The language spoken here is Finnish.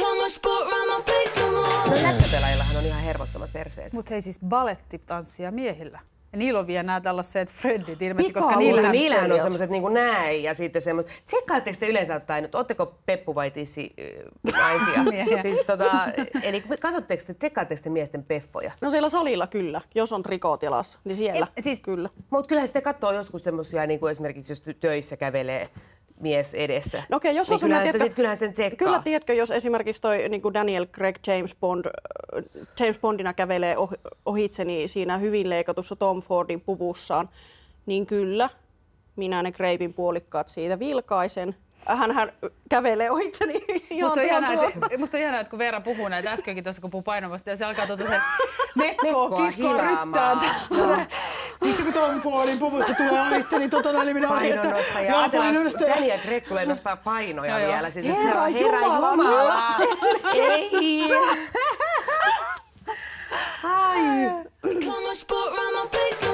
No näppäpelaajillahan no, on ihan hervottomat perseet. Mutta hei siis balettitanssia miehillä. Ja niillä on vielä nämä tällaiset freddit ilmeisesti, Mikä koska niillä niillähän on semmoiset niin näin ja sitten semmoiset. Tsekkaatteko te yleensä ottaen että ootteko peppu vai tissi äh, naisia? siis, tota, eli katsotteko te, tsekkaatteko te miesten peffoja? No siellä salilla kyllä, jos on trikootilassa, niin siellä Et, siis, kyllä. Mutta kyllähän sitten katsoo joskus semmoisia, niin kuin esimerkiksi jos töissä kävelee mies edessä. No okei, jos niin kyllähän, tiedätkö, sit, kyllähän sen tsekkaa. Kyllä, tiedätkö, jos esimerkiksi toi niin kuin Daniel Craig James Bond, James Bondina kävelee ohitseni niin siinä hyvin leikatussa Tom Fordin puvussaan, niin kyllä, minä ne kreipin puolikkaat siitä vilkaisen hän, hän kävelee ohitseni niin ihan musta on, ihanaa, että, musta on ihanaa, että kun Veera puhuu näitä äskenkin tuossa, kun puhuu painomasta, ja se alkaa tuota se mekkoa kiskoa ryttää. Tom Fordin puvusta tulee ohitte, niin totona niin minä olin, että... Joo, painonnostaja. Daniel Craig tulee nostaa painoja joo, vielä. Siis, herra, se on, herra Jumala! Jumala. Ei! Ai! Come on, sport run my place